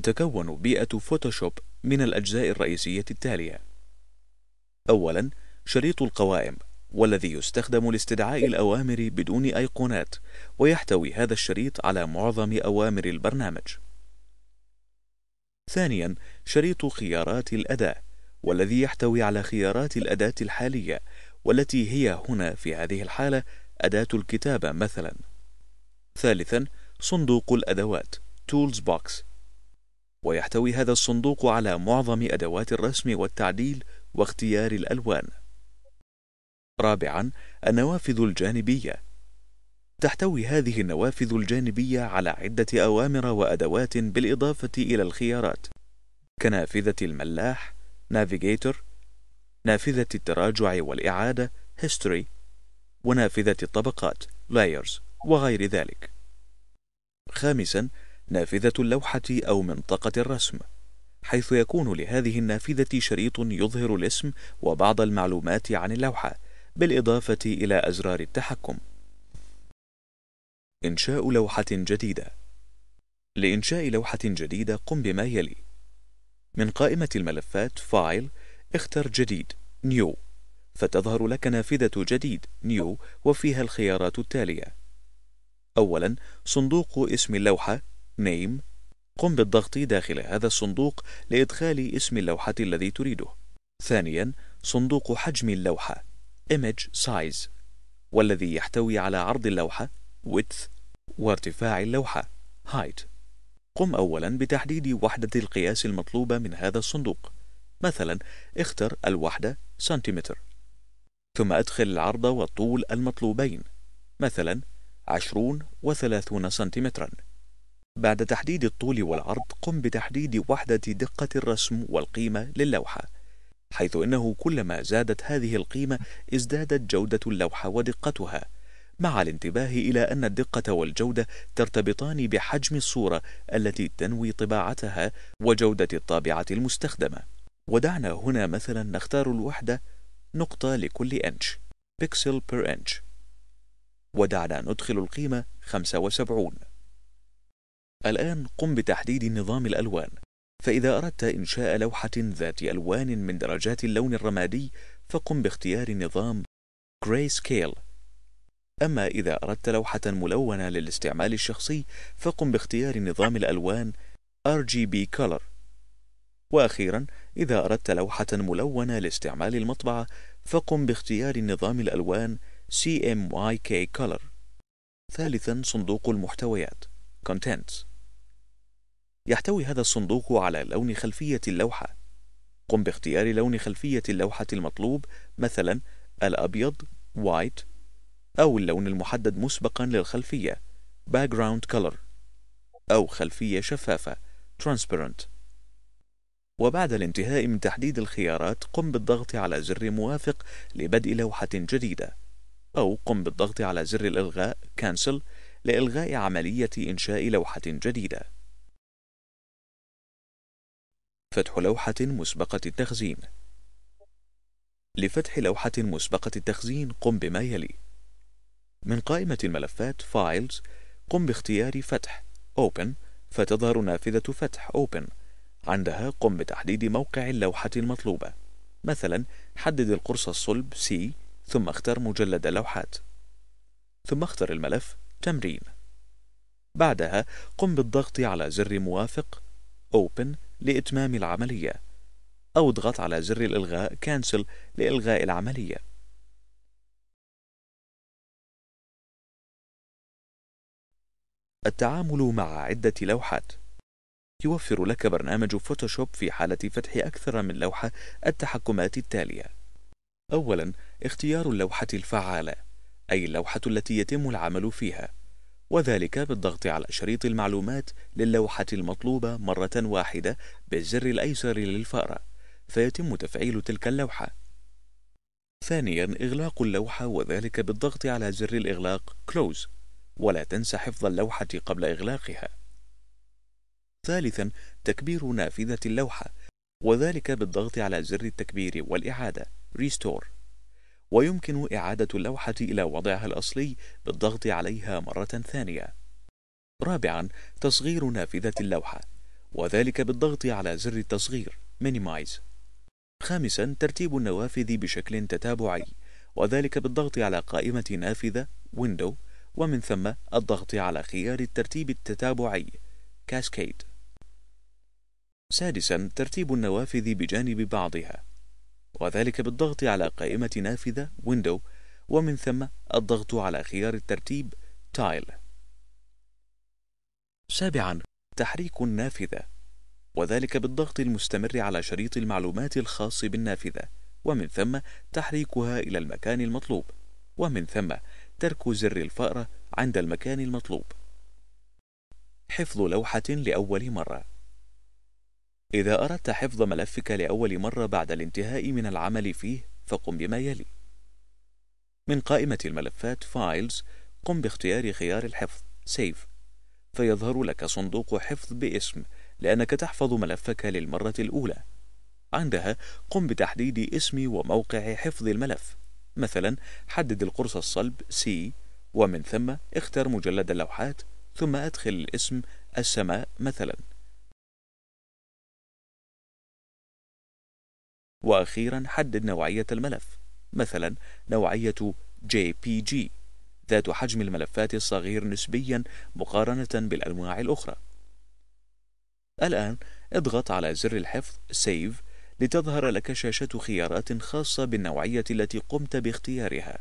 تتكون بيئة فوتوشوب من الأجزاء الرئيسية التالية أولا شريط القوائم والذي يستخدم لاستدعاء الأوامر بدون أيقونات ويحتوي هذا الشريط على معظم أوامر البرنامج ثانيا شريط خيارات الأداة والذي يحتوي على خيارات الأداة الحالية والتي هي هنا في هذه الحالة أداة الكتابة مثلا ثالثا صندوق الأدوات Tools Box ويحتوي هذا الصندوق على معظم أدوات الرسم والتعديل واختيار الألوان رابعا النوافذ الجانبية تحتوي هذه النوافذ الجانبية على عدة أوامر وأدوات بالإضافة إلى الخيارات كنافذة الملاح نافيجيتور نافذة التراجع والإعادة History ونافذة الطبقات Layers وغير ذلك خامسا نافذة اللوحة أو منطقة الرسم حيث يكون لهذه النافذة شريط يظهر الاسم وبعض المعلومات عن اللوحة بالإضافة إلى أزرار التحكم إنشاء لوحة جديدة لإنشاء لوحة جديدة قم بما يلي من قائمة الملفات فايل اختر جديد نيو فتظهر لك نافذة جديد نيو وفيها الخيارات التالية أولا صندوق اسم اللوحة name قم بالضغط داخل هذا الصندوق لإدخال اسم اللوحة الذي تريده ثانيا صندوق حجم اللوحة image size والذي يحتوي على عرض اللوحة width وارتفاع اللوحة height قم أولا بتحديد وحدة القياس المطلوبة من هذا الصندوق مثلا اختر الوحدة سنتيمتر ثم ادخل العرض والطول المطلوبين مثلا عشرون وثلاثون سنتيمتراً بعد تحديد الطول والعرض قم بتحديد وحدة دقة الرسم والقيمة للوحة حيث إنه كلما زادت هذه القيمة ازدادت جودة اللوحة ودقتها مع الانتباه إلى أن الدقة والجودة ترتبطان بحجم الصورة التي تنوي طباعتها وجودة الطابعة المستخدمة ودعنا هنا مثلا نختار الوحدة نقطة لكل إنش بيكسل بير إنش ودعنا ندخل القيمة 75 الآن قم بتحديد نظام الألوان فإذا أردت إنشاء لوحة ذات ألوان من درجات اللون الرمادي فقم باختيار نظام Gray Scale أما إذا أردت لوحة ملونة للاستعمال الشخصي فقم باختيار نظام الألوان RGB Color وأخيرا إذا أردت لوحة ملونة لاستعمال المطبعة فقم باختيار نظام الألوان CMYK Color ثالثا صندوق المحتويات Contents يحتوي هذا الصندوق على لون خلفية اللوحة قم باختيار لون خلفية اللوحة المطلوب مثلا الأبيض white أو اللون المحدد مسبقا للخلفية background color أو خلفية شفافة transparent وبعد الانتهاء من تحديد الخيارات قم بالضغط على زر موافق لبدء لوحة جديدة أو قم بالضغط على زر الإلغاء cancel لإلغاء عملية إنشاء لوحة جديدة فتح لوحة مسبقة التخزين لفتح لوحة مسبقة التخزين قم بما يلي من قائمة الملفات Files قم باختيار فتح Open فتظهر نافذة فتح Open عندها قم بتحديد موقع اللوحة المطلوبة مثلا حدد القرص الصلب C ثم اختر مجلد لوحات ثم اختر الملف تمرين بعدها قم بالضغط على زر موافق Open لإتمام العملية أو اضغط على زر الإلغاء Cancel لإلغاء العملية التعامل مع عدة لوحات يوفر لك برنامج فوتوشوب في حالة فتح أكثر من لوحة التحكمات التالية أولاً اختيار اللوحة الفعالة أي اللوحة التي يتم العمل فيها وذلك بالضغط على شريط المعلومات للوحة المطلوبة مرة واحدة بالزر الأيسر للفأرة فيتم تفعيل تلك اللوحة ثانيا إغلاق اللوحة وذلك بالضغط على زر الإغلاق Close ولا تنسى حفظ اللوحة قبل إغلاقها ثالثا تكبير نافذة اللوحة وذلك بالضغط على زر التكبير والإعادة Restore ويمكن إعادة اللوحة إلى وضعها الأصلي بالضغط عليها مرة ثانية. رابعاً تصغير نافذة اللوحة وذلك بالضغط على زر التصغير Minimize. خامساً ترتيب النوافذ بشكل تتابعي وذلك بالضغط على قائمة نافذة Window ومن ثم الضغط على خيار الترتيب التتابعي Cascade. سادساً ترتيب النوافذ بجانب بعضها وذلك بالضغط على قائمة نافذة Window ومن ثم الضغط على خيار الترتيب Tile سابعا تحريك النافذة وذلك بالضغط المستمر على شريط المعلومات الخاص بالنافذة ومن ثم تحريكها إلى المكان المطلوب ومن ثم ترك زر الفأرة عند المكان المطلوب حفظ لوحة لأول مرة إذا أردت حفظ ملفك لأول مرة بعد الانتهاء من العمل فيه فقم بما يلي من قائمة الملفات Files قم باختيار خيار الحفظ Save فيظهر لك صندوق حفظ باسم لأنك تحفظ ملفك للمرة الأولى عندها قم بتحديد اسم وموقع حفظ الملف مثلا حدد القرص الصلب C ومن ثم اختر مجلد اللوحات ثم أدخل الاسم السماء مثلاً وأخيرا حدد نوعية الملف مثلا نوعية JPG ذات حجم الملفات الصغير نسبيا مقارنة بالأنواع الأخرى الآن اضغط على زر الحفظ Save لتظهر لك شاشة خيارات خاصة بالنوعية التي قمت باختيارها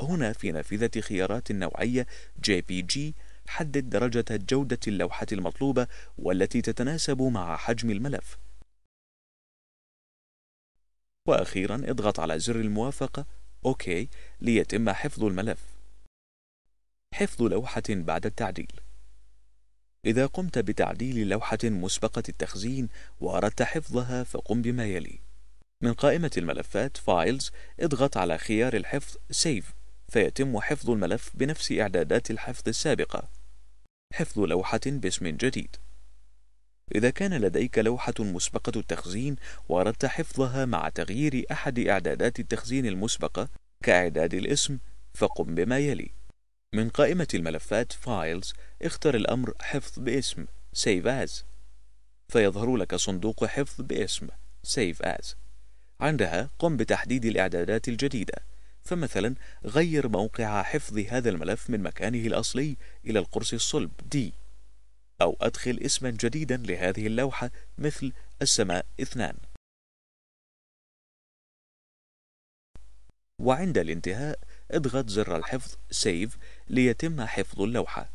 هنا في نافذة خيارات النوعية JPG حدد درجة جودة اللوحة المطلوبة والتي تتناسب مع حجم الملف وأخيرا اضغط على زر الموافقة OK ليتم حفظ الملف حفظ لوحة بعد التعديل إذا قمت بتعديل لوحة مسبقة التخزين وأردت حفظها فقم بما يلي من قائمة الملفات Files اضغط على خيار الحفظ Save فيتم حفظ الملف بنفس إعدادات الحفظ السابقة حفظ لوحة باسم جديد إذا كان لديك لوحة مسبقة التخزين وأردت حفظها مع تغيير أحد إعدادات التخزين المسبقة كإعداد الاسم فقم بما يلي من قائمة الملفات Files اختر الأمر حفظ باسم Save As فيظهر لك صندوق حفظ باسم Save As عندها قم بتحديد الإعدادات الجديدة فمثلا غير موقع حفظ هذا الملف من مكانه الأصلي إلى القرص الصلب D أو أدخل اسما جديدا لهذه اللوحة مثل السماء اثنان وعند الانتهاء اضغط زر الحفظ Save ليتم حفظ اللوحة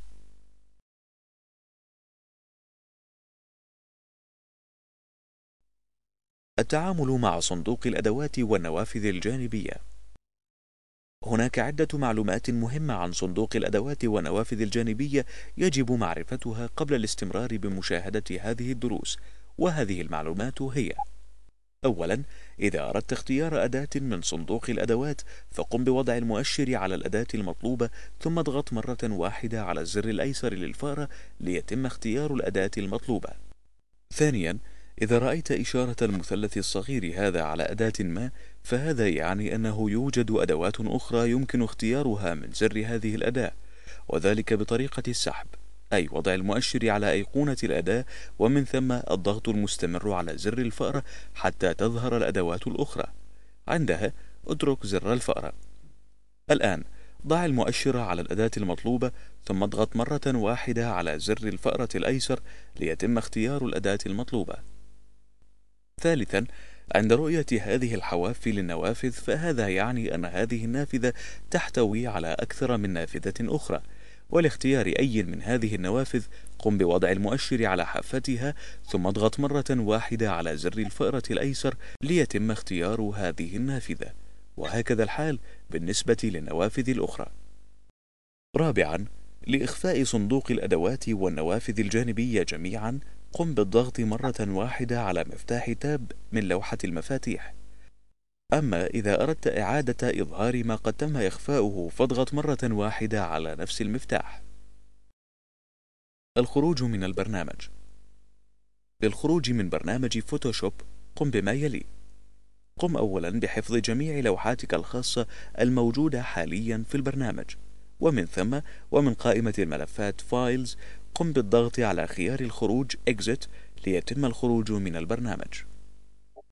التعامل مع صندوق الأدوات والنوافذ الجانبية هناك عدة معلومات مهمة عن صندوق الأدوات والنوافذ الجانبية يجب معرفتها قبل الاستمرار بمشاهدة هذه الدروس وهذه المعلومات هي أولا إذا أردت اختيار أداة من صندوق الأدوات فقم بوضع المؤشر على الأداة المطلوبة ثم اضغط مرة واحدة على الزر الأيسر للفأرة ليتم اختيار الأداة المطلوبة ثانيا إذا رأيت إشارة المثلث الصغير هذا على أداة ما فهذا يعني أنه يوجد أدوات أخرى يمكن اختيارها من زر هذه الأداة وذلك بطريقة السحب أي وضع المؤشر على أيقونة الأداة ومن ثم الضغط المستمر على زر الفأرة حتى تظهر الأدوات الأخرى عندها اترك زر الفأرة الآن ضع المؤشر على الأداة المطلوبة ثم اضغط مرة واحدة على زر الفأرة الأيسر ليتم اختيار الأداة المطلوبة ثالثا عند رؤية هذه الحواف للنوافذ فهذا يعني أن هذه النافذة تحتوي على أكثر من نافذة أخرى ولاختيار أي من هذه النوافذ قم بوضع المؤشر على حافتها ثم اضغط مرة واحدة على زر الفأرة الأيسر ليتم اختيار هذه النافذة وهكذا الحال بالنسبة للنوافذ الأخرى رابعا لإخفاء صندوق الأدوات والنوافذ الجانبية جميعا قم بالضغط مرة واحدة على مفتاح تاب من لوحة المفاتيح أما إذا أردت إعادة إظهار ما قد تم إخفاؤه فاضغط مرة واحدة على نفس المفتاح الخروج من البرنامج للخروج من برنامج فوتوشوب قم بما يلي قم أولا بحفظ جميع لوحاتك الخاصة الموجودة حاليا في البرنامج ومن ثم ومن قائمة الملفات فايلز قم بالضغط على خيار الخروج Exit ليتم الخروج من البرنامج